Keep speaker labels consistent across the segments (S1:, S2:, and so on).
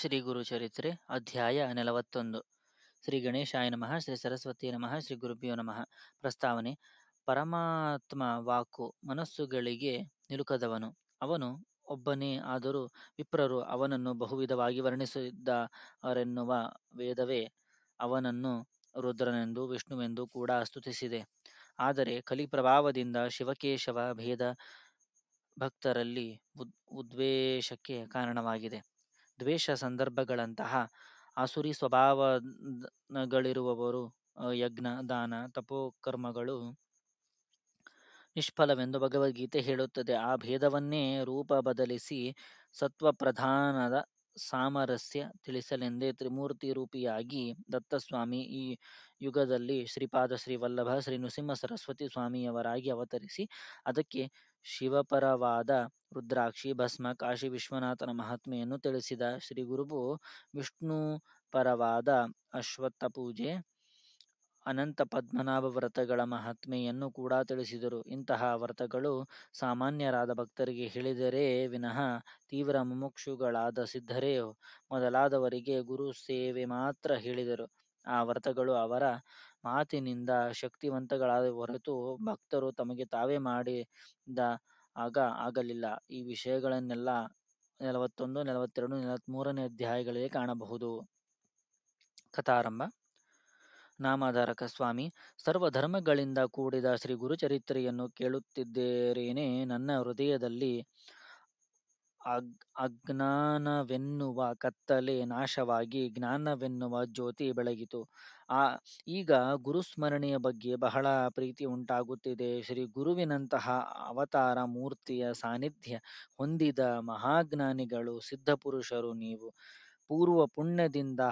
S1: ಶ್ರೀ ಗುರು ಚರಿತ್ರೆ ಅಧ್ಯಾಯ ನಲವತ್ತೊಂದು ಶ್ರೀ ಗಣೇಶಾಯ ನಮಃ ಶ್ರೀ ಸರಸ್ವತಿ ನಮಃ ಶ್ರೀ ಗುರುಭ್ಯೋ ನಮಃ ಪ್ರಸ್ತಾವನೆ ಪರಮಾತ್ಮ ವಾಕು ಮನಸ್ಸುಗಳಿಗೆ ನಿಲುಕದವನು ಅವನು ಒಬ್ಬನೇ ಆದರೂ ವಿಪ್ರರು ಅವನನ್ನು ಬಹುವಿಧವಾಗಿ ವರ್ಣಿಸಿದ್ದಾರೆನ್ನುವ ವೇದವೇ ಅವನನ್ನು ರುದ್ರನೆಂದು ವಿಷ್ಣುವೆಂದು ಕೂಡ ಸ್ತುತಿಸಿದೆ ಆದರೆ ಕಲಿಪ್ರಭಾವದಿಂದ ಶಿವಕೇಶವ ಭೇದ ಭಕ್ತರಲ್ಲಿ ಉದ್ ಉದ್ವೇಷಕ್ಕೆ ಕಾರಣವಾಗಿದೆ ದ್ವೇಷ ಸಂದರ್ಭಗಳಂತಹ ಆಸುರಿ ಸ್ವಭಾವಗಳಿರುವವರು ಯಜ್ಞ ದಾನ ತಪೋಕರ್ಮಗಳು ನಿಷ್ಫಲವೆಂದು ಭಗವದ್ಗೀತೆ ಹೇಳುತ್ತದೆ ಆ ಭೇದವನ್ನೇ ರೂಪ ಬದಲಿಸಿ ಸತ್ವ ಪ್ರಧಾನದ ಸಾಮರಸ್ಯ ತಿಳಿಸಲೆಂದೇ ತ್ರಿಮೂರ್ತಿ ರೂಪಿಯಾಗಿ ದತ್ತಸ್ವಾಮಿ ಈ ಯುಗದಲ್ಲಿ ಶ್ರೀಪಾದ ಶ್ರೀ ವಲ್ಲಭ ಶ್ರೀ ನೃಸಿಂಹ ಸರಸ್ವತಿ ಸ್ವಾಮಿಯವರಾಗಿ ಅವತರಿಸಿ ಅದಕ್ಕೆ ಶಿವಪರವಾದ ರುದ್ರಾಕ್ಷಿ ಭಸ್ಮ ಕಾಶಿ ವಿಶ್ವನಾಥನ ಮಹಾತ್ಮೆಯನ್ನು ತಿಳಿಸಿದ ಶ್ರೀ ಗುರುವು ವಿಷ್ಣು ಪರವಾದ ಅಶ್ವತ್ಥ ಪೂಜೆ ಅನಂತ ಪದ್ಮನಾಭ ವ್ರತಗಳ ಮಹಾತ್ಮೆಯನ್ನು ಕೂಡ ತಿಳಿಸಿದರು ಇಂತಹ ವ್ರತಗಳು ಸಾಮಾನ್ಯರಾದ ಭಕ್ತರಿಗೆ ಹೇಳಿದರೆ ವಿನಃ ತೀವ್ರ ಮುಮುಕ್ಷುಗಳಾದ ಸಿದ್ಧರೇ ಮೊದಲಾದವರಿಗೆ ಗುರು ಸೇವೆ ಮಾತ್ರ ಹೇಳಿದರು ಆ ವ್ರತಗಳು ಅವರ ಮಾತಿನಿಂದ ಶಕ್ತಿವಂತಗಳಾದ ಹೊರತು ಭಕ್ತರು ತಮಗೆ ತಾವೇ ಮಾಡಿದ ಆಗ ಆಗಲಿಲ್ಲ. ಈ ವಿಷಯಗಳನ್ನೆಲ್ಲ ನಲವತ್ತೊಂದು, ನಲವತ್ತೆರಡು, ನಲವತ್ಮೂರನೇ ಅಧ್ಯಾಯಗಳಲ್ಲಿ ಕಾಣಬಹುದು. ಕಥಾರಂಭ ನಾಮಧಾರಕ ಸ್ವಾಮಿ ಸರ್ವಧರ್ಮಗಳಿಂದ ಕೂಡಿದ ಶ್ರೀ ಗುರುಚರಿತ್ರೆಯನ್ನು ಕೇಳುತ್ತಿದ್ದೇರೇನೆ ನನ್ನ ಹೃದಯದಲ್ಲಿ ಅಗ್ ಅಜ್ಞಾನವೆನ್ನುವ ಕತ್ತಲೆ ನಾಶವಾಗಿ ಜ್ಞಾನವೆನ್ನುವ ಜ್ಯೋತಿ ಬೆಳಗಿತು ಆ ಈಗ ಗುರುಸ್ಮರಣೆಯ ಬಗ್ಗೆ ಬಹಳ ಪ್ರೀತಿ ಉಂಟಾಗುತ್ತಿದೆ ಶ್ರೀ ಗುರುವಿನಂತಹ ಅವತಾರ ಮೂರ್ತಿಯ ಸಾನ್ನಿಧ್ಯ ಹೊಂದಿದ ಮಹಾಜ್ಞಾನಿಗಳು ಸಿದ್ಧಪುರುಷರು ನೀವು ಪೂರ್ವ ಪುಣ್ಯದಿಂದ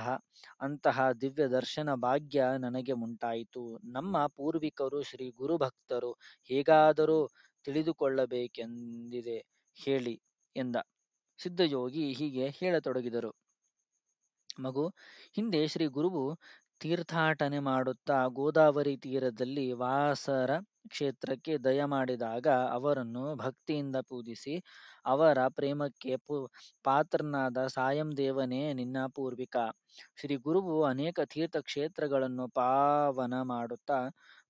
S1: ಅಂತಹ ದಿವ್ಯ ದರ್ಶನ ಭಾಗ್ಯ ನನಗೆ ಉಂಟಾಯಿತು ನಮ್ಮ ಪೂರ್ವಿಕರು ಶ್ರೀ ಗುರುಭಕ್ತರು ಹೇಗಾದರೂ ತಿಳಿದುಕೊಳ್ಳಬೇಕೆಂದಿದೆ ಹೇಳಿ ಎಂದ ಸಿದ್ಧಯೋಗಿ ಹೀಗೆ ಹೇಳತೊಡಗಿದರು ಮಗು ಹಿಂದೆ ಶ್ರೀ ಗುರುವು ತೀರ್ಥಾಟನೆ ಮಾಡುತ್ತಾ ಗೋದಾವರಿ ತೀರದಲ್ಲಿ ವಾಸರ ಕ್ಷೇತ್ರಕ್ಕೆ ದಯ ಮಾಡಿದಾಗ ಅವರನ್ನು ಭಕ್ತಿಯಿಂದ ಪೂಜಿಸಿ ಅವರ ಪ್ರೇಮಕ್ಕೆ ಪು ಪಾತ್ರನಾದ ಸಾಯಂ ದೇವನೇ ನಿನ್ನ ಪೂರ್ವಿಕ ಶ್ರೀ ಗುರುವು ಅನೇಕ ತೀರ್ಥಕ್ಷೇತ್ರಗಳನ್ನು ಪಾವನ ಮಾಡುತ್ತಾ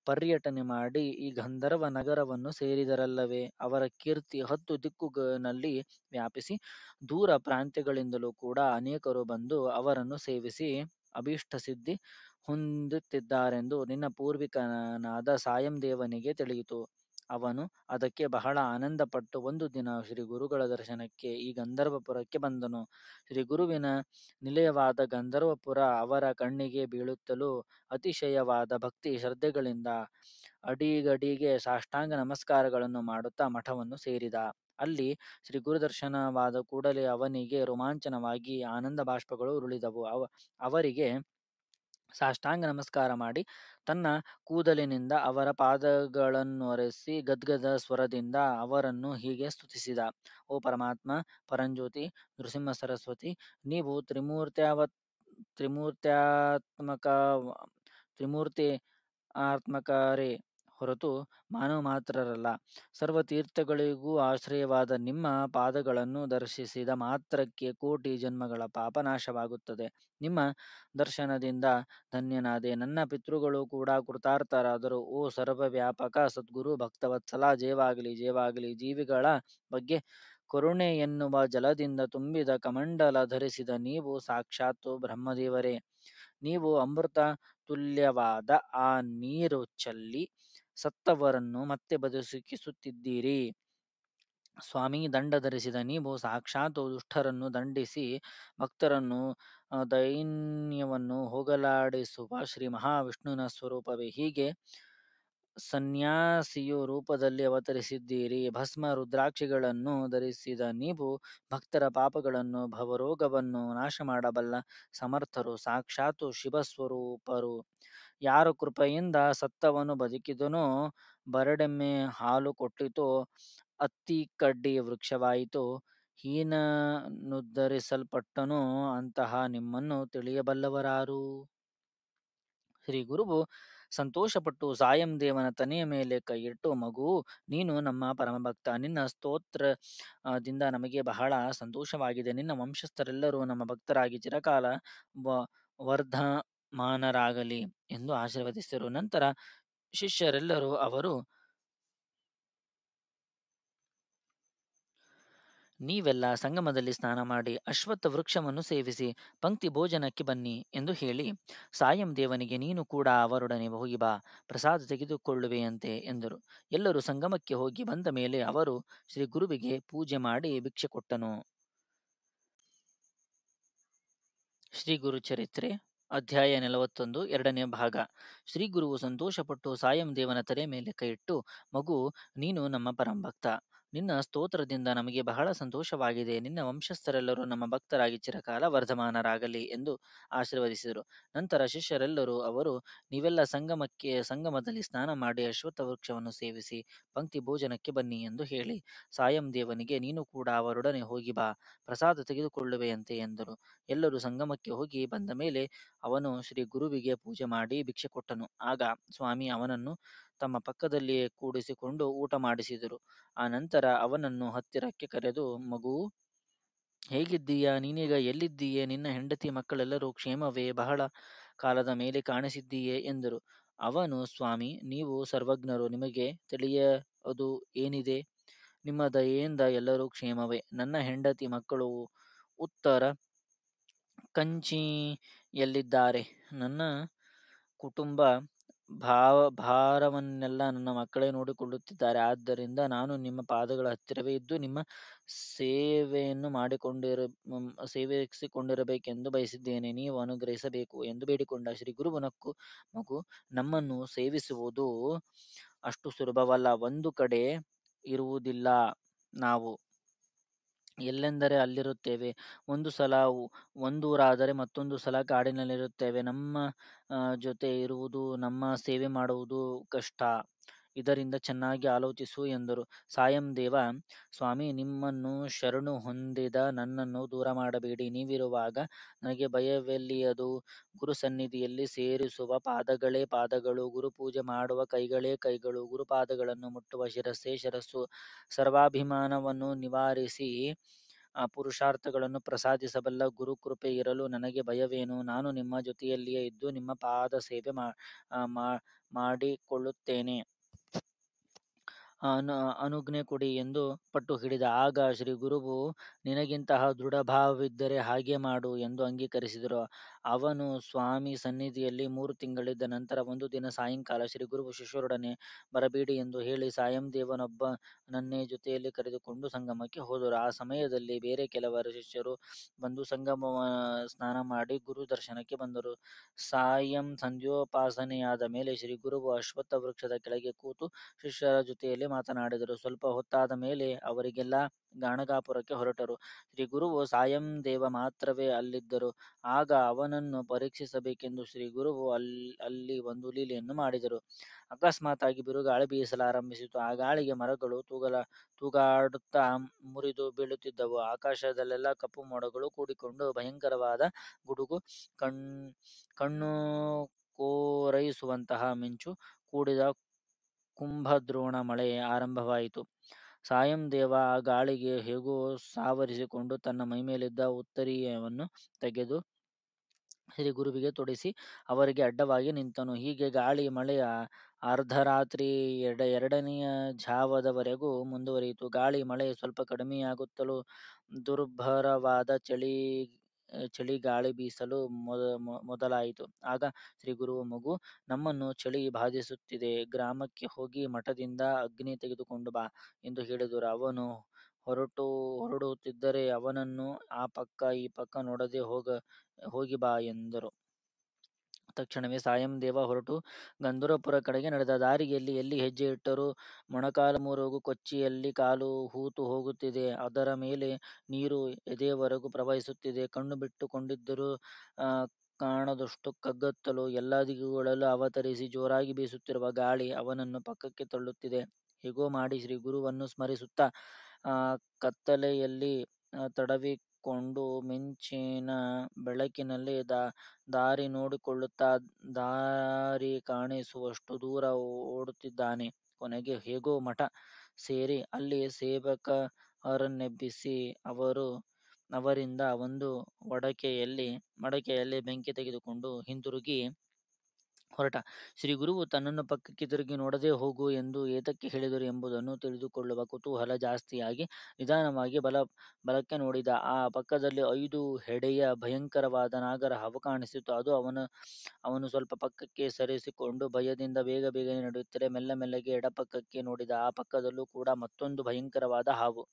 S1: ಪರ್ಯಟನೆ ಮಾಡಿ ಈ ಗಂಧರ್ವ ನಗರವನ್ನು ಸೇರಿದರಲ್ಲವೇ ಅವರ ಕೀರ್ತಿ ಹತ್ತು ದಿಕ್ಕುಗಳಲ್ಲಿ ವ್ಯಾಪಿಸಿ ದೂರ ಪ್ರಾಂತ್ಯಗಳಿಂದಲೂ ಕೂಡ ಅನೇಕರು ಬಂದು ಅವರನ್ನು ಸೇವಿಸಿ ಅಭೀಷ್ಟ ಸಿದ್ಧಿ ಹೊಂದುತ್ತಿದ್ದಾರೆಂದು ನಿನ್ನ ಪೂರ್ವಿಕನಾದ ಸಾಯಂದೇವನಿಗೆ ತಿಳಿಯಿತು ಅವನು ಅದಕ್ಕೆ ಬಹಳ ಆನಂದಪಟ್ಟು ಒಂದು ದಿನ ಶ್ರೀ ಗುರುಗಳ ದರ್ಶನಕ್ಕೆ ಈ ಗಂಧರ್ವಪುರಕ್ಕೆ ಬಂದನು ಶ್ರೀ ಗುರುವಿನ ನಿಲಯವಾದ ಗಂಧರ್ವಪುರ ಅವರ ಕಣ್ಣಿಗೆ ಬೀಳುತ್ತಲೂ ಅತಿಶಯವಾದ ಭಕ್ತಿ ಶ್ರದ್ಧೆಗಳಿಂದ ಅಡಿಗಡಿಗೆ ಸಾಷ್ಟಾಂಗ ನಮಸ್ಕಾರಗಳನ್ನು ಮಾಡುತ್ತಾ ಮಠವನ್ನು ಸೇರಿದ ಅಲ್ಲಿ ಶ್ರೀ ಗುರುದರ್ಶನವಾದ ಕೂಡಲೇ ಅವನಿಗೆ ರೋಮಾಂಚನವಾಗಿ ಆನಂದ ಬಾಷ್ಪಗಳು ಉರುಳಿದವು ಅವ ಅವರಿಗೆ ಸಾಷ್ಟಾಂಗ ನಮಸ್ಕಾರ ಮಾಡಿ ತನ್ನ ಕೂದಲಿನಿಂದ ಅವರ ಪಾದಗಳನ್ನು ಪಾದಗಳನ್ನೊರೆಸಿ ಗದ್ಗದ ಸ್ವರದಿಂದ ಅವರನ್ನು ಹೀಗೆ ಸ್ತುತಿಸಿದ ಓ ಪರಮಾತ್ಮ ಪರಂಜ್ಯೋತಿ ನೃಸಿಂಹ ಸರಸ್ವತಿ ನೀವು ತ್ರಿಮೂರ್ತ್ಯಾವ ತ್ರಿಮೂರ್ತ್ಯಾತ್ಮಕ ತ್ರಿಮೂರ್ತಿ ಆತ್ಮಕಾರಿ ಹೊರತು ಮಾನವ ಮಾತ್ರರಲ್ಲ ಸರ್ವತೀರ್ಥಗಳಿಗೂ ಆಶ್ರಯವಾದ ನಿಮ್ಮ ಪಾದಗಳನ್ನು ದರ್ಶಿಸಿದ ಮಾತ್ರಕ್ಕೆ ಕೋಟಿ ಜನ್ಮಗಳ ಪಾಪನಾಶವಾಗುತ್ತದೆ ನಿಮ್ಮ ದರ್ಶನದಿಂದ ಧನ್ಯನಾದೆ ನನ್ನ ಪಿತೃಗಳು ಕೂಡ ಕೃತಾರ್ಥರಾದರು ಓ ಸರ್ವವ್ಯಾಪಕ ಸದ್ಗುರು ಭಕ್ತವತ್ಸಲ ಜೇವಾಗಲಿ ಜೇವಾಗಲಿ ಜೀವಿಗಳ ಬಗ್ಗೆ ಕರುಣೆ ಎನ್ನುವ ಜಲದಿಂದ ತುಂಬಿದ ಕಮಂಡಲ ಧರಿಸಿದ ನೀವು ಸಾಕ್ಷಾತ್ತು ಬ್ರಹ್ಮದೇವರೇ ನೀವು ಅಮೃತ ತುಲ್ಯವಾದ ಆ ನೀರು ಚಲ್ಲಿ ಸತ್ತವರನ್ನು ಮತ್ತೆ ಬದುಕಿಸುತ್ತಿದ್ದೀರಿ ಸ್ವಾಮಿ ದಂಡ ಧರಿಸಿದ ನೀವು ಸಾಕ್ಷಾತ್ ದುಷ್ಟರನ್ನು ದಂಡಿಸಿ ಭಕ್ತರನ್ನು ದೈನ್ಯವನ್ನು ಹೋಗಲಾಡಿಸುವ ಶ್ರೀ ಮಹಾವಿಷ್ಣುವಿನ ಸ್ವರೂಪವೇ ಹೀಗೆ ಸನ್ಯಾಸಿಯು ರೂಪದಲ್ಲಿ ಅವತರಿಸಿದ್ದೀರಿ ಭಸ್ಮ ರುದ್ರಾಕ್ಷಿಗಳನ್ನು ಧರಿಸಿದ ನೀವು ಭಕ್ತರ ಪಾಪಗಳನ್ನು ಭವರೋಗವನ್ನು ನಾಶ ಮಾಡಬಲ್ಲ ಸಮರ್ಥರು ಸಾಕ್ಷಾತ್ ಶಿವಸ್ವರೂಪರು ಯಾರ ಕೃಪೆಯಿಂದ ಸತ್ತವನು ಬದುಕಿದನೋ ಬರಡೆಮ್ಮೆ ಹಾಲು ಕೊಟ್ಟಿತು ಅತ್ತಿ ಕಡ್ಡಿ ವೃಕ್ಷವಾಯಿತು ಹೀನನುದ್ಧರಿಸಲ್ಪಟ್ಟನು ಅಂತಹ ನಿಮ್ಮನ್ನು ತಿಳಿಯಬಲ್ಲವರಾರು ಶ್ರೀ ಗುರುವು ಸಂತೋಷಪಟ್ಟು ಸಾಯಂ ದೇವನ ತನೆಯ ಮೇಲೆ ಕೈಯಿಟ್ಟು ಮಗು ನೀನು ನಮ್ಮ ಪರಮಭಕ್ತ ನಿನ್ನ ಸ್ತೋತ್ರದಿಂದ ನಮಗೆ ಬಹಳ ಸಂತೋಷವಾಗಿದೆ ನಿನ್ನ ವಂಶಸ್ಥರೆಲ್ಲರೂ ನಮ್ಮ ಭಕ್ತರಾಗಿ ಚಿರಕಾಲ ವರ್ಧ ಮಾನರಾಗಲಿ ಎಂದು ಆಶೀರ್ವದಿಸಿದರು ನಂತರ ಶಿಷ್ಯರೆಲ್ಲರೂ ಅವರು ನೀವೆಲ್ಲ ಸಂಗಮದಲ್ಲಿ ಸ್ನಾನ ಮಾಡಿ ಅಶ್ವತ್ಥ ವೃಕ್ಷವನ್ನು ಸೇವಿಸಿ ಪಂಕ್ತಿ ಭೋಜನಕ್ಕೆ ಬನ್ನಿ ಎಂದು ಹೇಳಿ ಸಾಯಂ ದೇವನಿಗೆ ನೀನು ಕೂಡ ಅವರೊಡನೆ ಹೋಗಿ ಬಾ ಪ್ರಸಾದ ತೆಗೆದುಕೊಳ್ಳುವೆಯಂತೆ ಎಂದರು ಎಲ್ಲರೂ ಸಂಗಮಕ್ಕೆ ಹೋಗಿ ಬಂದ ಮೇಲೆ ಅವರು ಶ್ರೀ ಗುರುವಿಗೆ ಪೂಜೆ ಮಾಡಿ ಭಿಕ್ಷೆ ಕೊಟ್ಟನು ಶ್ರೀ ಗುರು ಚರಿತ್ರೆ ಅಧ್ಯಾಯ ನಲವತ್ತೊಂದು ಎರಡನೇ ಭಾಗ ಶ್ರೀಗುರುವು ಸಂತೋಷಪಟ್ಟು ಸಾಯಂ ದೇವನ ತಲೆ ಮೇಲೆ ಕೈಯಿಟ್ಟು ಮಗು ನೀನು ನಮ್ಮ ಪರಂಭಕ್ತ ನಿನ್ನ ಸ್ತೋತ್ರದಿಂದ ನಮಗೆ ಬಹಳ ಸಂತೋಷವಾಗಿದೆ ನಿನ್ನ ವಂಶಸ್ಥರೆಲ್ಲರೂ ನಮ್ಮ ಭಕ್ತರಾಗಿ ಚಿರಕಾಲ ವರ್ಧಮಾನರಾಗಲಿ ಎಂದು ಆಶೀರ್ವದಿಸಿದರು ನಂತರ ಶಿಷ್ಯರೆಲ್ಲರೂ ಅವರು ನೀವೆಲ್ಲ ಸಂಗಮಕ್ಕೆ ಸಂಗಮದಲ್ಲಿ ಸ್ನಾನ ಮಾಡಿ ಅಶ್ವತ್ಥ ವೃಕ್ಷವನ್ನು ಸೇವಿಸಿ ಪಂಕ್ತಿ ಭೋಜನಕ್ಕೆ ಬನ್ನಿ ಎಂದು ಹೇಳಿ ಸಾಯಂ ದೇವನಿಗೆ ನೀನು ಕೂಡ ಅವರೊಡನೆ ಹೋಗಿ ಬಾ ಪ್ರಸಾದ ತೆಗೆದುಕೊಳ್ಳುವೆಯಂತೆ ಎಂದರು ಎಲ್ಲರೂ ಸಂಗಮಕ್ಕೆ ಹೋಗಿ ಬಂದ ಮೇಲೆ ಅವನು ಶ್ರೀ ಗುರುವಿಗೆ ಪೂಜೆ ಮಾಡಿ ಭಿಕ್ಷೆ ಕೊಟ್ಟನು ಆಗ ಸ್ವಾಮಿ ಅವನನ್ನು ತಮ್ಮ ಪಕ್ಕದಲ್ಲಿಯೇ ಕೂಡಿಸಿಕೊಂಡು ಊಟ ಮಾಡಿಸಿದರು ಆ ನಂತರ ಅವನನ್ನು ಹತ್ತಿರಕ್ಕೆ ಕರೆದು ಮಗು ಹೇಗಿದ್ದೀಯಾ ನೀನೀಗ ಎಲ್ಲಿದ್ದೀಯೇ ನಿನ್ನ ಹೆಂಡತಿ ಮಕ್ಕಳೆಲ್ಲರೂ ಕ್ಷೇಮವೇ ಬಹಳ ಕಾಲದ ಮೇಲೆ ಕಾಣಿಸಿದ್ದೀಯೇ ಎಂದರು ಅವನು ಸ್ವಾಮಿ ನೀವು ಸರ್ವಜ್ಞರು ನಿಮಗೆ ತಿಳಿಯದು ಏನಿದೆ ನಿಮ್ಮ ದಯೆಯಿಂದ ಎಲ್ಲರೂ ಕ್ಷೇಮವೇ ನನ್ನ ಹೆಂಡತಿ ಮಕ್ಕಳು ಉತ್ತರ ಕಂಚಿಯಲ್ಲಿದ್ದಾರೆ ನನ್ನ ಕುಟುಂಬ ಭಾವ ಭಾರವನ್ನೆಲ್ಲ ನನ್ನ ಮಕ್ಕಳೇ ನೋಡಿಕೊಳ್ಳುತ್ತಿದ್ದಾರೆ. ಆದ್ದರಿಂದ ನಾನು ನಿಮ್ಮ ಪಾದಗಳ ಹತ್ತಿರವೇ ಇದ್ದು ನಿಮ್ಮ ಸೇವೆಯನ್ನು ಮಾಡಿಕೊಂಡಿರ ಸೇವಿಸಿಕೊಂಡಿರಬೇಕೆಂದು ಸೇವೆಸಿಕೊಂಡಿರಬೇಕೆಂದು ಬಯಸಿದ್ದೇನೆ. ನೀವು ಅನುಗ್ರಹಿಸಬೇಕು ಎಂದು ಬೇಡಿಕೊಂಡ. ಶ್ರೀ ಗುರುವನಕ್ಕೂ ಮಗು, ನಮ್ಮನ್ನು ಸೇವಿಸುವುದು ಅಷ್ಟು ಸುಲಭವಲ್ಲ. ಒಂದು ಕಡೆ ಇರುವುದಿಲ್ಲ. ನಾವು ಎಲ್ಲೆಂದರೆ ಅಲ್ಲಿರುತ್ತೇವೆ ಒಂದು ಸಲ ಒಂದೂರಾದರೆ ಮತ್ತೊಂದು ಸಲ ಕಾಡಿನಲ್ಲಿರುತ್ತೇವೆ ನಮ್ಮ ಜೊತೆ ಇರುವುದು ನಮ್ಮ ಸೇವೆ ಮಾಡುವುದು ಕಷ್ಟ ಇದರಿಂದ ಚೆನ್ನಾಗಿ ಆಲೋಚಿಸು ಎಂದರು ಸಾಯಂದೇವ ಸ್ವಾಮಿ ನಿಮ್ಮನ್ನು ಶರಣು ಹೊಂದಿದ ನನ್ನನ್ನು ದೂರ ಮಾಡಬೇಡಿ ನೀವಿರುವಾಗ ನನಗೆ ಭಯವೆಲ್ಲಿಯದು ಗುರು ಸನ್ನಿಧಿಯಲ್ಲಿ ಸೇರಿಸುವ ಪಾದಗಳೇ ಪಾದಗಳು ಗುರುಪೂಜೆ ಮಾಡುವ ಕೈಗಳೇ ಕೈಗಳು ಗುರುಪಾದಗಳನ್ನು ಮುಟ್ಟುವ ಶಿರಸ್ಸೇ ಶಿರಸ್ಸು ಸರ್ವಾಭಿಮಾನವನ್ನು ನಿವಾರಿಸಿ ಆ ಪುರುಷಾರ್ಥಗಳನ್ನು ಪ್ರಸಾದಿಸಬಲ್ಲ ಕೃಪೆ ಇರಲು ನನಗೆ ಭಯವೇನು ನಾನು ನಿಮ್ಮ ಜೊತೆಯಲ್ಲಿಯೇ ಇದ್ದು ನಿಮ್ಮ ಪಾದ ಸೇವೆ ಮಾಡಿಕೊಳ್ಳುತ್ತೇನೆ ಅನು ಅನುಜ್ಞೆ ಕೊಡಿ ಎಂದು ಪಟ್ಟು ಹಿಡಿದ ಆಗ ಶ್ರೀ ಗುರುವು ನಿನಗಿಂತಹ ದೃಢಭಾವವಿದ್ದರೆ ಹಾಗೆ ಮಾಡು ಎಂದು ಅಂಗೀಕರಿಸಿದರು ಅವನು ಸ್ವಾಮಿ ಸನ್ನಿಧಿಯಲ್ಲಿ ಮೂರು ತಿಂಗಳಿದ್ದ ನಂತರ ಒಂದು ದಿನ ಸಾಯಂಕಾಲ ಶ್ರೀ ಗುರು ಶಿಷ್ಯರೊಡನೆ ಬರಬೇಡಿ ಎಂದು ಹೇಳಿ ಸಾಯಂ ದೇವನೊಬ್ಬ ನನ್ನೇ ಜೊತೆಯಲ್ಲಿ ಕರೆದುಕೊಂಡು ಸಂಗಮಕ್ಕೆ ಹೋದರು. ಆ ಸಮಯದಲ್ಲಿ ಬೇರೆ ಕೆಲವರು ಶಿಷ್ಯರು ಬಂದು ಸಂಗಮ ಸ್ನಾನ ಮಾಡಿ ಗುರು ದರ್ಶನಕ್ಕೆ ಬಂದರು. ಸಾಯಂ ಸಂಧ್ಯೋಪಾಸನೆಯಾದ ಮೇಲೆ ಶ್ರೀ ಗುರುವು ಅಶ್ವತ್ಥ ವೃಕ್ಷದ ಕೆಳಗೆ ಕೂತು ಶಿಷ್ಯರ ಜೊತೆಯಲ್ಲಿ ಮಾತನಾಡಿದರು. ಸ್ವಲ್ಪ ಹೊತ್ತಾದ ಮೇಲೆ ಅವರಿಗೆಲ್ಲ ಗಾಣಗಾಪುರಕ್ಕೆ ಹೊರಟರು. ಶ್ರೀ ಗುರುವು ಸಾಯಂ ದೇವ ಮಾತ್ರವೇ ಅಲ್ಲಿದ್ದರು. ಆಗ ಅವನ ಅವನನ್ನು ಪರೀಕ್ಷಿಸಬೇಕೆಂದು ಗುರುವು ಅಲ್ಲಿ ಅಲ್ಲಿ ಒಂದು ಲೀಲೆಯನ್ನು ಮಾಡಿದರು ಆಗಿ ಬಿರುಗಾಳಿ ಬೀಸಲು ಆರಂಭಿಸಿತು ಆ ಗಾಳಿಗೆ ಮರಗಳು ತೂಗಲ ತೂಗಾಡುತ್ತಾ ಮುರಿದು ಬೀಳುತ್ತಿದ್ದವು ಆಕಾಶದಲ್ಲೆಲ್ಲ ಕಪ್ಪು ಮೋಡಗಳು ಕೂಡಿಕೊಂಡು ಭಯಂಕರವಾದ ಗುಡುಗು ಕಣ್ ಕಣ್ಣು ಕೋರೈಸುವಂತಹ ಮಿಂಚು ಕೂಡಿದ ಕುಂಭದ್ರೋಣ ಮಳೆ ಆರಂಭವಾಯಿತು ಸಾಯಂ ದೇವ ಆ ಗಾಳಿಗೆ ಹೇಗೋ ಸಾವರಿಸಿಕೊಂಡು ತನ್ನ ಮೇಲಿದ್ದ ಉತ್ತರಿಯವನ್ನು ತೆಗೆದು ಶ್ರೀ ಗುರುವಿಗೆ ತೊಡಿಸಿ ಅವರಿಗೆ ಅಡ್ಡವಾಗಿ ನಿಂತನು ಹೀಗೆ ಗಾಳಿ ಮಳೆಯ ಅರ್ಧರಾತ್ರಿ ಎರಡ ಎರಡನೆಯ ಝಾವದವರೆಗೂ ಮುಂದುವರಿಯಿತು ಗಾಳಿ ಮಳೆ ಸ್ವಲ್ಪ ಕಡಿಮೆಯಾಗುತ್ತಲೂ ದುರ್ಭರವಾದ ಚಳಿ ಚಳಿ ಗಾಳಿ ಬೀಸಲು ಮೊದ ಮೊದಲಾಯಿತು ಆಗ ಶ್ರೀ ಗುರುವು ಮಗು ನಮ್ಮನ್ನು ಚಳಿ ಬಾಧಿಸುತ್ತಿದೆ ಗ್ರಾಮಕ್ಕೆ ಹೋಗಿ ಮಠದಿಂದ ಅಗ್ನಿ ತೆಗೆದುಕೊಂಡು ಬಾ ಎಂದು ಹೇಳಿದರು ಅವನು ಹೊರಟು ಹೊರಡುತ್ತಿದ್ದರೆ ಅವನನ್ನು ಆ ಪಕ್ಕ ಈ ಪಕ್ಕ ನೋಡದೆ ಹೋಗ ಹೋಗಿ ಬಾ ಎಂದರು ತಕ್ಷಣವೇ ಸಾಯಂ ದೇವ ಹೊರಟು ಗಂಧುರಪುರ ಕಡೆಗೆ ನಡೆದ ದಾರಿಯಲ್ಲಿ ಎಲ್ಲಿ ಹೆಜ್ಜೆ ಇಟ್ಟರೂ ಮೊಣಕಾಲು ಮೊಣಕಾಲುಮೂರುಗೂ ಕೊಚ್ಚಿಯಲ್ಲಿ ಕಾಲು ಹೂತು ಹೋಗುತ್ತಿದೆ ಅದರ ಮೇಲೆ ನೀರು ಎದೆಯವರೆಗೂ ಪ್ರವಹಿಸುತ್ತಿದೆ ಕಣ್ಣು ಬಿಟ್ಟುಕೊಂಡಿದ್ದರೂ ಕಾಣದಷ್ಟು ಕಗ್ಗತ್ತಲು ಎಲ್ಲ ದಿಗುಗಳಲ್ಲೂ ಅವತರಿಸಿ ಜೋರಾಗಿ ಬೀಸುತ್ತಿರುವ ಗಾಳಿ ಅವನನ್ನು ಪಕ್ಕಕ್ಕೆ ತಳ್ಳುತ್ತಿದೆ ಹೇಗೋ ಮಾಡಿ ಶ್ರೀ ಗುರುವನ್ನು ಸ್ಮರಿಸುತ್ತಾ ಆ ಕತ್ತಲೆಯಲ್ಲಿ ತಡವಿಕೊಂಡು ಮಿಂಚಿನ ಬೆಳಕಿನಲ್ಲಿ ದಾರಿ ನೋಡಿಕೊಳ್ಳುತ್ತಾ ದಾರಿ ಕಾಣಿಸುವಷ್ಟು ದೂರ ಓಡುತ್ತಿದ್ದಾನೆ. ಕೊನೆಗೆ ಹೇಗೋ ಮಠ ಸೇರಿ ಅಲ್ಲಿ ಸೇವಕರನ್ನೆಬ್ಬಿಸಿ ಅವರಿಂದ ಒಂದು ಮಡಕೆಯಲ್ಲಿ ಬೆಂಕಿ ತೆಗೆದುಕೊಂಡು ಹಿಂದಿರುಗಿ ಹೊರಟ ಶ್ರೀ ಗುರುವು ತನ್ನನ್ನು ಪಕ್ಕಕ್ಕೆ ತಿರುಗಿ ನೋಡದೆ ಹೋಗು ಎಂದು ಏತಕ್ಕೆ ಹೇಳಿದರು ಎಂಬುದನ್ನು ತಿಳಿದುಕೊಳ್ಳುವ ಕುತೂಹಲ ಜಾಸ್ತಿಯಾಗಿ ನಿಧಾನವಾಗಿ ಬಲ ಬಲಕ್ಕೆ ನೋಡಿದ ಆ ಪಕ್ಕದಲ್ಲಿ ಐದು ಹೆಡೆಯ ಭಯಂಕರವಾದ ನಾಗರ ಹಾವು ಕಾಣಿಸಿತು ಅದು ಅವನು ಅವನು ಸ್ವಲ್ಪ ಪಕ್ಕಕ್ಕೆ ಸರಿಸಿಕೊಂಡು ಭಯದಿಂದ ಬೇಗ ಬೇಗನೆ ನಡೆಯುತ್ತಲೇ ಮೆಲ್ಲ ಮೆಲ್ಲಗೆ ಎಡಪಕ್ಕಕ್ಕೆ ನೋಡಿದ ಆ ಪಕ್ಕದಲ್ಲೂ ಕೂಡ ಮತ್ತೊಂದು ಭಯಂಕರವಾದ ಹಾವು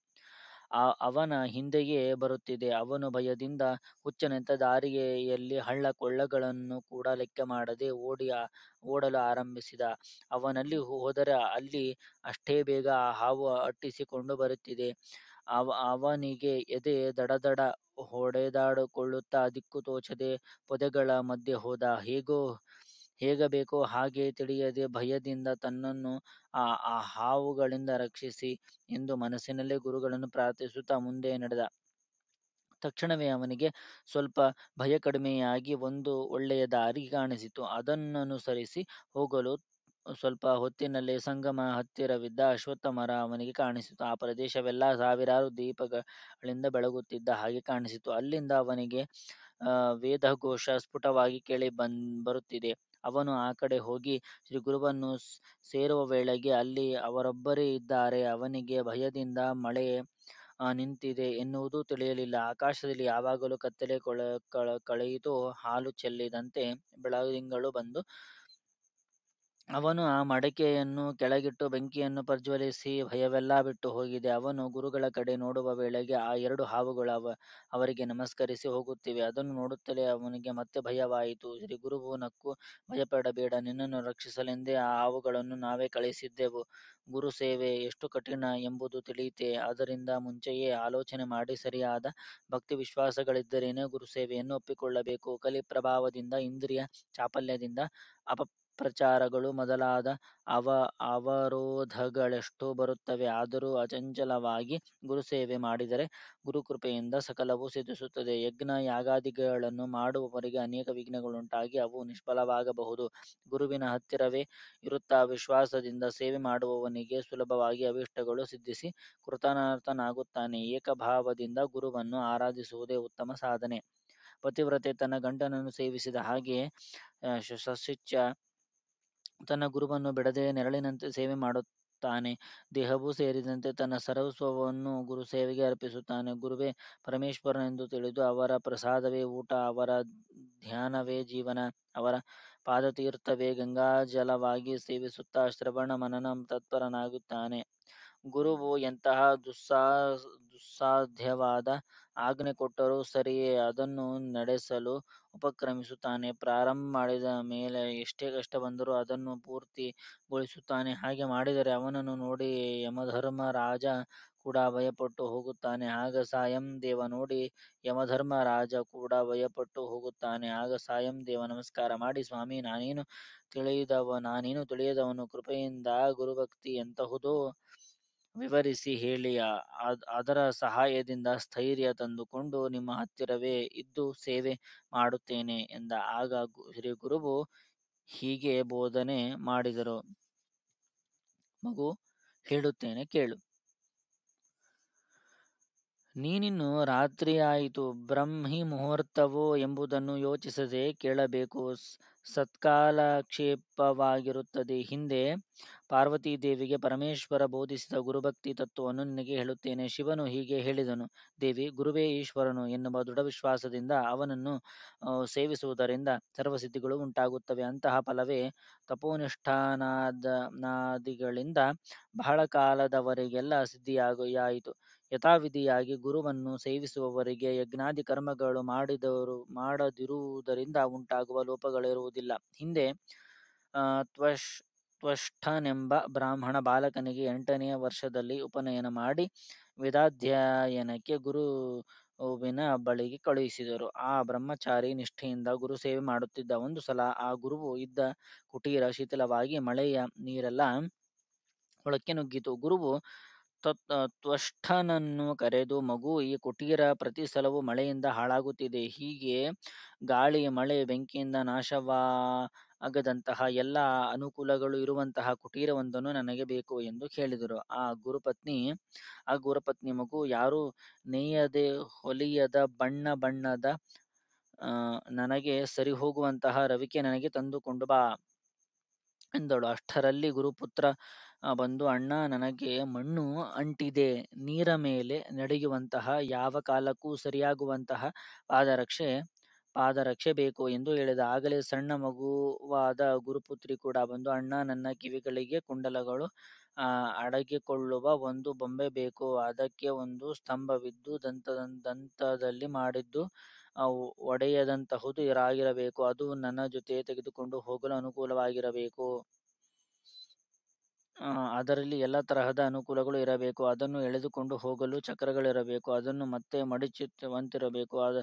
S1: ಆ ಅವನ ಹಿಂದೆಯೇ ಬರುತ್ತಿದೆ ಅವನು ಭಯದಿಂದ ಹುಚ್ಚನಂತ ದಾರಿಯಲ್ಲಿ ಹಳ್ಳ ಕೊಳ್ಳಗಳನ್ನು ಕೂಡ ಲೆಕ್ಕ ಮಾಡದೆ ಓಡಿ ಓಡಲು ಆರಂಭಿಸಿದ ಅವನಲ್ಲಿ ಹೋದರೆ ಅಲ್ಲಿ ಅಷ್ಟೇ ಬೇಗ ಆ ಹಾವು ಅಟ್ಟಿಸಿಕೊಂಡು ಬರುತ್ತಿದೆ ಅವ ಅವನಿಗೆ ಎದೆ ದಡದಡ ಹೊಡೆದಾಡಿಕೊಳ್ಳುತ್ತಾ ದಿಕ್ಕು ತೋಚದೆ ಪೊದೆಗಳ ಮಧ್ಯೆ ಹೋದ ಹೇಗೋ ಹೇಗೆ ಬೇಕೋ ಹಾಗೆ ತಿಳಿಯದೆ ಭಯದಿಂದ ತನ್ನನ್ನು ಆ ಆ ಹಾವುಗಳಿಂದ ರಕ್ಷಿಸಿ ಎಂದು ಮನಸ್ಸಿನಲ್ಲೇ ಗುರುಗಳನ್ನು ಪ್ರಾರ್ಥಿಸುತ್ತಾ ಮುಂದೆ ನಡೆದ ತಕ್ಷಣವೇ ಅವನಿಗೆ ಸ್ವಲ್ಪ ಭಯ ಕಡಿಮೆಯಾಗಿ ಒಂದು ಒಳ್ಳೆಯ ದಾರಿ ಕಾಣಿಸಿತು ಅದನ್ನನುಸರಿಸಿ ಹೋಗಲು ಸ್ವಲ್ಪ ಹೊತ್ತಿನಲ್ಲೇ ಸಂಗಮ ಹತ್ತಿರವಿದ್ದ ಅಶ್ವತ್ಥ ಮರ ಅವನಿಗೆ ಕಾಣಿಸಿತು ಆ ಪ್ರದೇಶವೆಲ್ಲ ಸಾವಿರಾರು ದೀಪಗಳಿಂದ ಬೆಳಗುತ್ತಿದ್ದ ಹಾಗೆ ಕಾಣಿಸಿತು ಅಲ್ಲಿಂದ ಅವನಿಗೆ ಘೋಷ ಸ್ಫುಟವಾಗಿ ಕೇಳಿ ಬಂದ್ ಬರುತ್ತಿದೆ ಅವನು ಆ ಕಡೆ ಹೋಗಿ ಶ್ರೀ ಗುರುವನ್ನು ಸೇರುವ ವೇಳೆಗೆ ಅಲ್ಲಿ ಅವರೊಬ್ಬರೇ ಇದ್ದಾರೆ ಅವನಿಗೆ ಭಯದಿಂದ ಮಳೆ ನಿಂತಿದೆ ಎನ್ನುವುದು ತಿಳಿಯಲಿಲ್ಲ ಆಕಾಶದಲ್ಲಿ ಯಾವಾಗಲೂ ಕತ್ತಲೆ ಕೊಳ ಕಳೆಯಿತು ಹಾಲು ಚೆಲ್ಲಿದಂತೆ ಬೆಳದಿಂಗಳು ಬಂದು ಅವನು ಆ ಮಡಕೆಯನ್ನು ಕೆಳಗಿಟ್ಟು ಬೆಂಕಿಯನ್ನು ಪ್ರಜ್ವಲಿಸಿ ಭಯವೆಲ್ಲ ಬಿಟ್ಟು ಹೋಗಿದೆ. ಅವನು ಗುರುಗಳ ಕಡೆ ನೋಡುವ ವೇಳೆಗೆ ಆ ಎರಡು ಹಾವುಗಳು ಅವರಿಗೆ ನಮಸ್ಕರಿಸಿ ಹೋಗುತ್ತಿವೆ. ಅದನ್ನು ನೋಡುತ್ತಲೇ ಅವನಿಗೆ ಮತ್ತೆ ಭಯವಾಯಿತು. ಶ್ರೀ ನಕ್ಕು, ಭಯಪಡಬೇಡ, ನಿನ್ನನ್ನು ರಕ್ಷಿಸಲೆಂದೇ ಆ ಹಾವುಗಳನ್ನು ನಾವೇ ಕಳಿಸಿದ್ದೆವು ಗುರು ಸೇವೆ ಎಷ್ಟು ಕಠಿಣ ಎಂಬುದು ತಿಳಿಯುತ್ತೆ ಅದರಿಂದ ಮುಂಚೆಯೇ ಆಲೋಚನೆ ಮಾಡಿ ಸರಿಯಾದ ಭಕ್ತಿ ಗುರು ಸೇವೆಯನ್ನು ಒಪ್ಪಿಕೊಳ್ಳಬೇಕು. ಕಲಿ ಪ್ರಭಾವದಿಂದ ಇಂದ್ರಿಯ ಚಾಪಲ್ಯದಿಂದ, ಅಪ ಪ್ರಚಾರಗಳು ಮೊದಲಾದ ಅವ ಅವರೋಧಗಳೆಷ್ಟೋ ಬರುತ್ತವೆ ಆದರೂ ಅಚಂಚಲವಾಗಿ ಸೇವೆ ಮಾಡಿದರೆ ಗುರುಕೃಪೆಯಿಂದ ಸಕಲವು ಸಿದ್ಧಿಸುತ್ತದೆ. ಯಜ್ಞ ಯಾಗಾದಿಗಳನ್ನು ಮಾಡುವವರಿಗೆ ಅನೇಕ ವಿಘ್ನಗಳುಂಟಾಗಿ ಅವು ನಿಷ್ಫಲವಾಗಬಹುದು. ಗುರುವಿನ ಹತ್ತಿರವೇ ಇರುತ್ತಾ ವಿಶ್ವಾಸದಿಂದ ಸೇವೆ ಮಾಡುವವನಿಗೆ ಸುಲಭವಾಗಿ ಅವಿಷ್ಟಗಳು ಸಿದ್ಧಿಸಿ ಕೃತನಾರ್ಥನಾಗುತ್ತಾನೆ ಏಕಭಾವದಿಂದ ಗುರುವನ್ನು ಆರಾಧಿಸುವುದೇ ಉತ್ತಮ ಸಾಧನೆ. ಪತಿವ್ರತೆ ತನ್ನ ಗಂಡನನ್ನು ಸೇವಿಸಿದ ಹಾಗೆಯೇ ಸಶಿಚ್ಯ ತನ್ನ ಗುರುವನ್ನು ಬಿಡದೆ ನೆರಳಿನಂತೆ ಸೇವೆ ಮಾಡುತ್ತಾನೆ ದೇಹವೂ ಸೇರಿದಂತೆ ತನ್ನ ಸರ್ವಸ್ವವನ್ನು ಗುರು ಸೇವೆಗೆ ಅರ್ಪಿಸುತ್ತಾನೆ ಗುರುವೇ ಪರಮೇಶ್ವರನೆಂದು ತಿಳಿದು ಅವರ ಪ್ರಸಾದವೇ ಊಟ ಅವರ ಧ್ಯಾನವೇ ಜೀವನ ಅವರ ಪಾದತೀರ್ಥವೇ ಗಂಗಾಜಲವಾಗಿ ಸೇವಿಸುತ್ತಾ ಶ್ರವಣ ಮನನ ತತ್ಪರನಾಗುತ್ತಾನೆ ಗುರುವು ಎಂತಹ ದುಸ್ಸಾ ಸಾಧ್ಯವಾದ ಆಜ್ಞೆ ಕೊಟ್ಟರೂ ಸರಿಯೇ ಅದನ್ನು ನಡೆಸಲು ಉಪಕ್ರಮಿಸುತ್ತಾನೆ. ಪ್ರಾರಂಭ ಮಾಡಿದ ಮೇಲೆ ಎಷ್ಟೇ ಕಷ್ಟ ಬಂದರೂ ಅದನ್ನು ಪೂರ್ತಿಗೊಳಿಸುತ್ತಾನೆ. ಹಾಗೆ ಮಾಡಿದರೆ ಅವನನ್ನು ನೋಡಿ ಯಮಧರ್ಮ ರಾಜ ಕೂಡ ಭಯಪಟ್ಟು ಹೋಗುತ್ತಾನೆ. ಆಗ ಸಾಯಂ ದೇವ ನೋಡಿ ಯಮಧರ್ಮ ರಾಜ ಕೂಡ ಭಯಪಟ್ಟು ಹೋಗುತ್ತಾನೆ. ಆಗ ಸಾಯಂ ದೇವ ನಮಸ್ಕಾರ ಮಾಡಿ, ಸ್ವಾಮಿ, ನಾನೇನು ತಿಳಿಯದವನು. ಕೃಪೆಯಿಂದ ಗುರುಭಕ್ತಿ ಎಂತಹುದೋ ವಿವರಿಸಿ ಹೇಳಿಯ ಅದರ ಸಹಾಯದಿಂದ ಸ್ಥೈರ್ಯ ತಂದುಕೊಂಡು ನಿಮ್ಮ ಹತ್ತಿರವೇ ಇದ್ದು ಸೇವೆ ಮಾಡುತ್ತೇನೆ ಎಂದ ಆಗ ಶ್ರೀ ಗುರುವು ಹೀಗೆ ಬೋಧನೆ ಮಾಡಿದರು ಮಗು ಹೇಳುತ್ತೇನೆ ಕೇಳು ನೀನಿನ್ನು ರಾತ್ರಿಯಾಯಿತು ಬ್ರಹ್ಮಿ ಮುಹೂರ್ತವೋ ಎಂಬುದನ್ನು ಯೋಚಿಸದೆ ಕೇಳಬೇಕು ಸತ್ಕಾಲಕ್ಷೇಪವಾಗಿರುತ್ತದೆ ಹಿಂದೆ ಪಾರ್ವತೀ ದೇವಿಗೆ ಪರಮೇಶ್ವರ ಬೋಧಿಸಿದ ಗುರುಭಕ್ತಿ ತತ್ವವನ್ನು ನಿನಗೆ ಹೇಳುತ್ತೇನೆ ಶಿವನು ಹೀಗೆ ಹೇಳಿದನು ದೇವಿ ಗುರುವೇ ಈಶ್ವರನು ಎನ್ನುವ ದೃಢ ವಿಶ್ವಾಸದಿಂದ ಅವನನ್ನು ಸೇವಿಸುವುದರಿಂದ ಸರ್ವಸಿದ್ಧಿಗಳು ಉಂಟಾಗುತ್ತವೆ ಅಂತಹ ಫಲವೇ ತಪೋನಿಷ್ಠಾನಾದ ನಾದಿಗಳಿಂದ ಬಹಳ ಕಾಲದವರೆಗೆಲ್ಲ ಸಿದ್ಧಿಯಾಗಿಯಾಯಿತು ಯಥಾವಿಧಿಯಾಗಿ ಗುರುವನ್ನು ಸೇವಿಸುವವರಿಗೆ ಯಜ್ಞಾದಿ ಕರ್ಮಗಳು ಮಾಡಿದವರು ಮಾಡದಿರುವುದರಿಂದ ಉಂಟಾಗುವ ಲೋಪಗಳಿರುವುದಿಲ್ಲ ಹಿಂದೆ ತ್ವಶ್ ತ್ವಷ್ಠನೆಂಬ ಬ್ರಾಹ್ಮಣ ಬಾಲಕನಿಗೆ ಎಂಟನೆಯ ವರ್ಷದಲ್ಲಿ ಉಪನಯನ ಮಾಡಿ ವೇದಾಧ್ಯಯನಕ್ಕೆ ಗುರುವಿನ ಬಳಿಗೆ ಕಳುಹಿಸಿದರು ಆ ಬ್ರಹ್ಮಚಾರಿ ನಿಷ್ಠೆಯಿಂದ ಗುರು ಸೇವೆ ಮಾಡುತ್ತಿದ್ದ ಒಂದು ಸಲ ಆ ಗುರುವು ಇದ್ದ ಕುಟೀರ ಶಿಥಿಲವಾಗಿ ಮಳೆಯ ನೀರೆಲ್ಲ ಒಳಕ್ಕೆ ನುಗ್ಗಿತು ಗುರುವು ತತ್ ತ್ವಷ್ಟನನ್ನು ಕರೆದು ಮಗು ಈ ಕುಟೀರ ಪ್ರತಿ ಸಲವೂ ಮಳೆಯಿಂದ ಹಾಳಾಗುತ್ತಿದೆ ಹೀಗೆ ಗಾಳಿ ಮಳೆ ಬೆಂಕಿಯಿಂದ ನಾಶವಾ ಆಗದಂತಹ ಎಲ್ಲ ಅನುಕೂಲಗಳು ಇರುವಂತಹ ಕುಟೀರವೊಂದನ್ನು ನನಗೆ ಬೇಕು ಎಂದು ಕೇಳಿದರು ಆ ಗುರುಪತ್ನಿ ಆ ಗುರುಪತ್ನಿ ಮಗು ಯಾರು ನೇಯದೆ ಹೊಲಿಯದ ಬಣ್ಣ ಬಣ್ಣದ ನನಗೆ ಸರಿ ಹೋಗುವಂತಹ ರವಿಕೆ ನನಗೆ ತಂದುಕೊಂಡು ಬಾ ಎಂದಳು ಅಷ್ಟರಲ್ಲಿ ಗುರುಪುತ್ರ ಬಂದು ಅಣ್ಣ ನನಗೆ ಮಣ್ಣು ಅಂಟಿದೆ ನೀರ ಮೇಲೆ ನಡೆಯುವಂತಹ ಯಾವ ಕಾಲಕ್ಕೂ ಸರಿಯಾಗುವಂತಹ ಪಾದರಕ್ಷೆ ಪಾದರಕ್ಷೆ ಬೇಕು ಎಂದು ಹೇಳಿದ ಆಗಲೇ ಸಣ್ಣ ಮಗುವಾದ ಗುರುಪುತ್ರಿ ಕೂಡ ಬಂದು ಅಣ್ಣ ನನ್ನ ಕಿವಿಗಳಿಗೆ ಕುಂಡಲಗಳು ಅಡಗಿಕೊಳ್ಳುವ ಒಂದು ಬೊಂಬೆ ಬೇಕು ಅದಕ್ಕೆ ಒಂದು ಸ್ತಂಭವಿದ್ದು ದಂತ ದಂತದಲ್ಲಿ ಮಾಡಿದ್ದು ಒಡೆಯದಂತಹುದು ಇರಾಗಿರಬೇಕು ಅದು ನನ್ನ ಜೊತೆ ತೆಗೆದುಕೊಂಡು ಹೋಗಲು ಅನುಕೂಲವಾಗಿರಬೇಕು ಅದರಲ್ಲಿ ಎಲ್ಲ ತರಹದ ಅನುಕೂಲಗಳು ಇರಬೇಕು ಅದನ್ನು ಎಳೆದುಕೊಂಡು ಹೋಗಲು ಚಕ್ರಗಳಿರಬೇಕು ಅದನ್ನು ಮತ್ತೆ ಮಡಿಚುವಂತಿರಬೇಕು ಅದ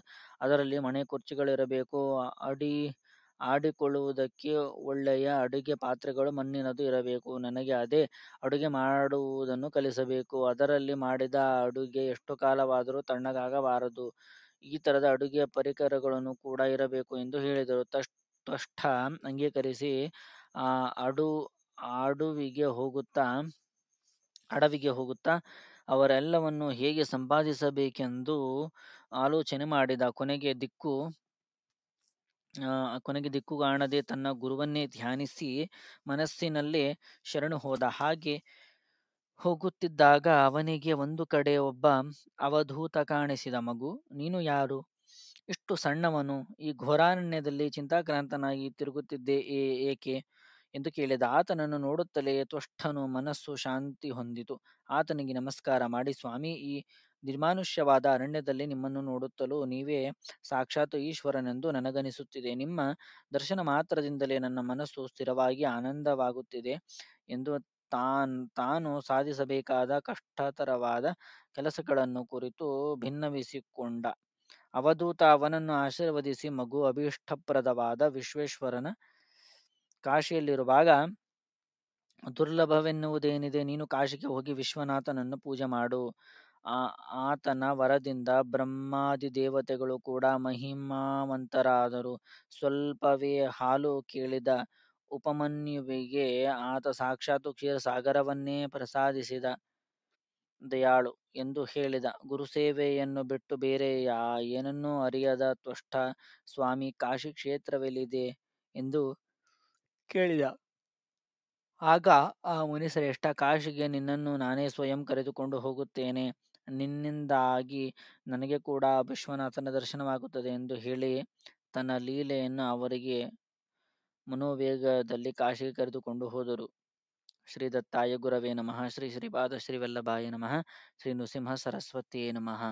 S1: ಅದರಲ್ಲಿ ಮನೆ ಕುರ್ಚಿಗಳಿರಬೇಕು ಅಡಿ ಆಡಿಕೊಳ್ಳುವುದಕ್ಕೆ ಒಳ್ಳೆಯ ಅಡುಗೆ ಪಾತ್ರೆಗಳು ಮಣ್ಣಿನದು ಇರಬೇಕು ನನಗೆ ಅದೇ ಅಡುಗೆ ಮಾಡುವುದನ್ನು ಕಲಿಸಬೇಕು ಅದರಲ್ಲಿ ಮಾಡಿದ ಅಡುಗೆ ಎಷ್ಟು ಕಾಲವಾದರೂ ತಣ್ಣಗಾಗಬಾರದು ಈ ಥರದ ಅಡುಗೆ ಪರಿಕರಗಳನ್ನು ಕೂಡ ಇರಬೇಕು ಎಂದು ಹೇಳಿದರು ತಷ್ಟ ಅಂಗೀಕರಿಸಿ ಅಡು ಅಡುವಿಗೆ ಹೋಗುತ್ತಾ ಅಡವಿಗೆ ಹೋಗುತ್ತಾ ಅವರೆಲ್ಲವನ್ನು ಹೇಗೆ ಸಂಪಾದಿಸಬೇಕೆಂದು ಆಲೋಚನೆ ಮಾಡಿದ ಕೊನೆಗೆ ದಿಕ್ಕು ಕೊನೆಗೆ ದಿಕ್ಕು ಕಾಣದೆ ತನ್ನ ಗುರುವನ್ನೇ ಧ್ಯಾನಿಸಿ ಮನಸ್ಸಿನಲ್ಲೇ ಶರಣು ಹೋದ ಹಾಗೆ ಹೋಗುತ್ತಿದ್ದಾಗ ಅವನಿಗೆ ಒಂದು ಕಡೆ ಒಬ್ಬ ಅವಧೂತ ಕಾಣಿಸಿದ ಮಗು ನೀನು ಯಾರು ಇಷ್ಟು ಸಣ್ಣವನು ಈ ಘೋರಾರಣ್ಯದಲ್ಲಿ ಚಿಂತಾಕ್ರಾಂತನಾಗಿ ತಿರುಗುತ್ತಿದ್ದೆ ಏಕೆ ಎಂದು ಕೇಳಿದ ಆತನನ್ನು ನೋಡುತ್ತಲೇ ತ್ವಷ್ಟನು ಮನಸ್ಸು ಶಾಂತಿ ಹೊಂದಿತು ಆತನಿಗೆ ನಮಸ್ಕಾರ ಮಾಡಿ ಸ್ವಾಮಿ ಈ ನಿರ್ಮಾನುಷ್ಯವಾದ ಅರಣ್ಯದಲ್ಲಿ ನಿಮ್ಮನ್ನು ನೋಡುತ್ತಲೂ ನೀವೇ ಸಾಕ್ಷಾತ್ ಈಶ್ವರನೆಂದು ನನಗನಿಸುತ್ತಿದೆ ನಿಮ್ಮ ದರ್ಶನ ಮಾತ್ರದಿಂದಲೇ ನನ್ನ ಮನಸ್ಸು ಸ್ಥಿರವಾಗಿ ಆನಂದವಾಗುತ್ತಿದೆ ಎಂದು ತಾನ್ ತಾನು ಸಾಧಿಸಬೇಕಾದ ಕಷ್ಟತರವಾದ ಕೆಲಸಗಳನ್ನು ಕುರಿತು ಭಿನ್ನವಿಸಿಕೊಂಡ ಅವಧೂತ ಅವನನ್ನು ಆಶೀರ್ವದಿಸಿ ಮಗು ಅಭೀಷ್ಟಪ್ರದವಾದ ವಿಶ್ವೇಶ್ವರನ ಕಾಶಿಯಲ್ಲಿರುವಾಗ ದುರ್ಲಭವೆನ್ನುವುದೇನಿದೆ ನೀನು ಕಾಶಿಗೆ ಹೋಗಿ ವಿಶ್ವನಾಥನನ್ನು ಪೂಜೆ ಮಾಡು ಆ ಆತನ ವರದಿಂದ ಬ್ರಹ್ಮಾದಿ ದೇವತೆಗಳು ಕೂಡ ಮಹಿಮಾವಂತರಾದರು ಸ್ವಲ್ಪವೇ ಹಾಲು ಕೇಳಿದ ಉಪಮನ್ಯುವಿಗೆ ಆತ ಸಾಕ್ಷಾತ್ ಕ್ಷೀರ ಸಾಗರವನ್ನೇ ಪ್ರಸಾದಿಸಿದ ದಯಾಳು ಎಂದು ಹೇಳಿದ ಗುರುಸೇವೆಯನ್ನು ಬಿಟ್ಟು ಬೇರೆ ಯಾ ಏನನ್ನೂ ಅರಿಯದ ತ್ವಷ್ಟ ಸ್ವಾಮಿ ಕಾಶಿ ಕ್ಷೇತ್ರವೆಲ್ಲಿದೆ ಎಂದು ಕೇಳಿದ ಆಗ ಆ ಮುನಿ ಶ್ರೇಷ್ಠ ಕಾಶಿಗೆ ನಿನ್ನನ್ನು ನಾನೇ ಸ್ವಯಂ ಕರೆದುಕೊಂಡು ಹೋಗುತ್ತೇನೆ ನಿನ್ನಿಂದಾಗಿ ನನಗೆ ಕೂಡ ವಿಶ್ವನಾಥನ ದರ್ಶನವಾಗುತ್ತದೆ ಎಂದು ಹೇಳಿ ತನ್ನ ಲೀಲೆಯನ್ನು ಅವರಿಗೆ ಮನೋವೇಗದಲ್ಲಿ ಕಾಶಿಗೆ ಕರೆದುಕೊಂಡು ಹೋದರು ಶ್ರೀ ದತ್ತಾಯ ಗುರವೇ ನಮಃ ಶ್ರೀ ಶ್ರೀಪಾದ ಶ್ರೀ ವಲ್ಲಭಾಯ ನಮಃ ಶ್ರೀ ನೃಸಿಂಹ ಸರಸ್ವತಿಯೇ ನಮಃ